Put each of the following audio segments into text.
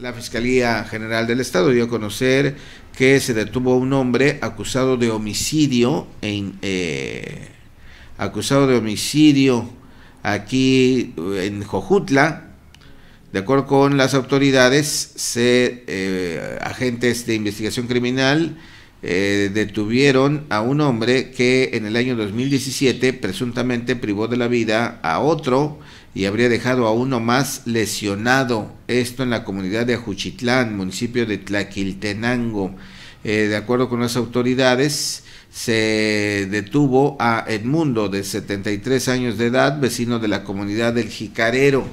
La Fiscalía General del Estado dio a conocer que se detuvo un hombre acusado de homicidio en eh, acusado de homicidio aquí eh, en Jojutla. De acuerdo con las autoridades, se, eh, agentes de investigación criminal eh, detuvieron a un hombre que en el año 2017 presuntamente privó de la vida a otro y habría dejado a uno más lesionado. Esto en la comunidad de Ajuchitlán, municipio de Tlaquiltenango. Eh, de acuerdo con las autoridades, se detuvo a Edmundo, de 73 años de edad, vecino de la comunidad del Jicarero.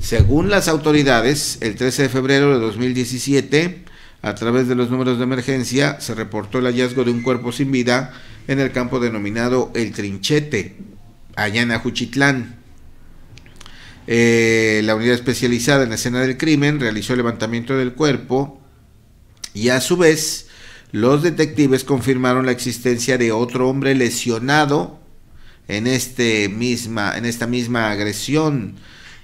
Según las autoridades, el 13 de febrero de 2017, a través de los números de emergencia se reportó el hallazgo de un cuerpo sin vida en el campo denominado El Trinchete, allá en Ajuchitlán. Eh, la unidad especializada en la escena del crimen realizó el levantamiento del cuerpo y a su vez los detectives confirmaron la existencia de otro hombre lesionado en, este misma, en esta misma agresión.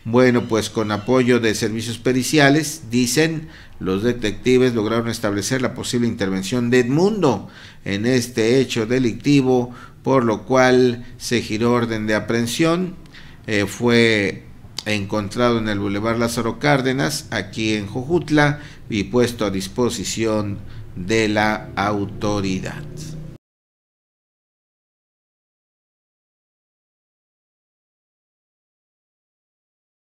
Bueno, pues con apoyo de servicios periciales, dicen, los detectives lograron establecer la posible intervención de Edmundo en este hecho delictivo, por lo cual se giró orden de aprehensión. Eh, fue encontrado en el Boulevard Lázaro Cárdenas, aquí en Jojutla, y puesto a disposición de la autoridad.